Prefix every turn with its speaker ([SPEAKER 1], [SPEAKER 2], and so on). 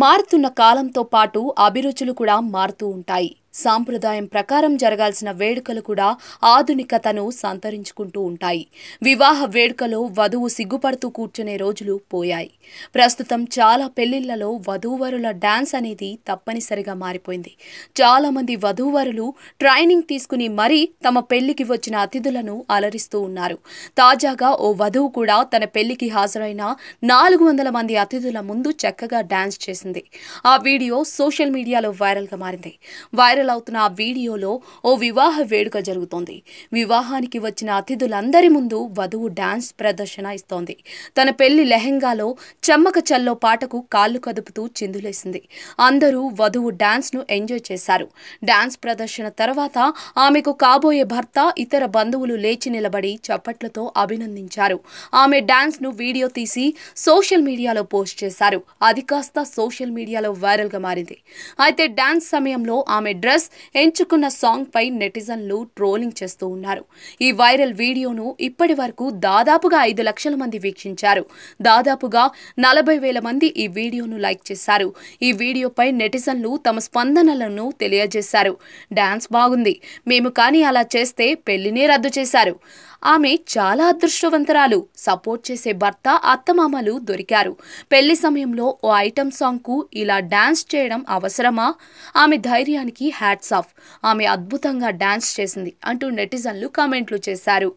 [SPEAKER 1] మారుతున్న కాలంతో పాటు అభిరుచులు కూడా మారుతూ ఉంటాయి సాంప్రదాయం ప్రకారం జరగాల్సిన వేడుకలు కూడా ఆధునికతను సంతరించుకుంటూ ఉంటాయి వివాహ వేడుకలో వధువు సిగ్గుపడుతూ కూర్చునే రోజులు పోయాయి ప్రస్తుతం చాలా పెళ్లిళ్లలో వధూవరుల డాన్స్ అనేది తప్పనిసరిగా మారిపోయింది చాలామంది వధూవరులు ట్రైనింగ్ తీసుకుని మరీ తమ పెళ్లికి వచ్చిన అతిథులను అలరిస్తూ ఉన్నారు తాజాగా ఓ వధువు కూడా తన పెళ్లికి హాజరైన నాలుగు వందల మంది అతిథుల ముందు చక్కగా డాన్స్ చేసింది ఆ వీడియో సోషల్ మీడియాలో వైరల్గా మారింది వైరల్ వైరల్ అవుతున్న ఆ వీడియోలో ఓ వివాహ వేడుక జరుగుతోంది వివాహానికి వచ్చిన అతిథులందరి ముందు వధువు డాన్స్ ప్రదర్శన ఇస్తోంది తన పెళ్లి లెహెంగాలో చెమ్మక చల్లో పాటకు కాళ్ళు కదుపుతూ చిందులేసింది అందరూ వధువు డాన్స్ను ఎంజాయ్ చేశారు డాన్స్ ప్రదర్శన తర్వాత ఆమెకు కాబోయే భర్త ఇతర బంధువులు లేచి నిలబడి చప్పట్లతో అభినందించారు ఆమె డాన్స్ను వీడియో తీసి సోషల్ మీడియాలో పోస్ట్ చేశారు అది కాస్త సోషల్ మీడియాలో వైరల్గా మారింది అయితే డాన్స్ సమయంలో ఆమె డ్రెస్ డ్రెస్ ఎంచుకున్న పై నెటిజన్లు ట్రోలింగ్ చేస్తూ ఉన్నారు ఈ వైరల్ వీడియోను ఇప్పటి వరకు దాదాపుగా ఐదు లక్షల మంది వీక్షించారు దాదాపుగా నలభై వేల మంది ఈ వీడియోను లైక్ చేశారు ఈ వీడియోపై నెటిజన్లు తమ స్పందనలను తెలియజేశారు డాన్స్ బాగుంది మేము కానీ అలా చేస్తే పెళ్లినే రద్దు చేశారు ఆమె చాలా అదృష్టవంతరాలు సపోర్ట్ చేసే భర్త అత్తమామలు దొరికారు పెళ్లి సమయంలో ఓ ఐటమ్ సాంగ్కు ఇలా డాన్స్ చేయడం అవసరమా ఆమె ధైర్యానికి హ్యాట్స్ ఆఫ్ ఆమె అద్భుతంగా డాన్స్ చేసింది అంటూ నెటిజన్లు కామెంట్లు చేశారు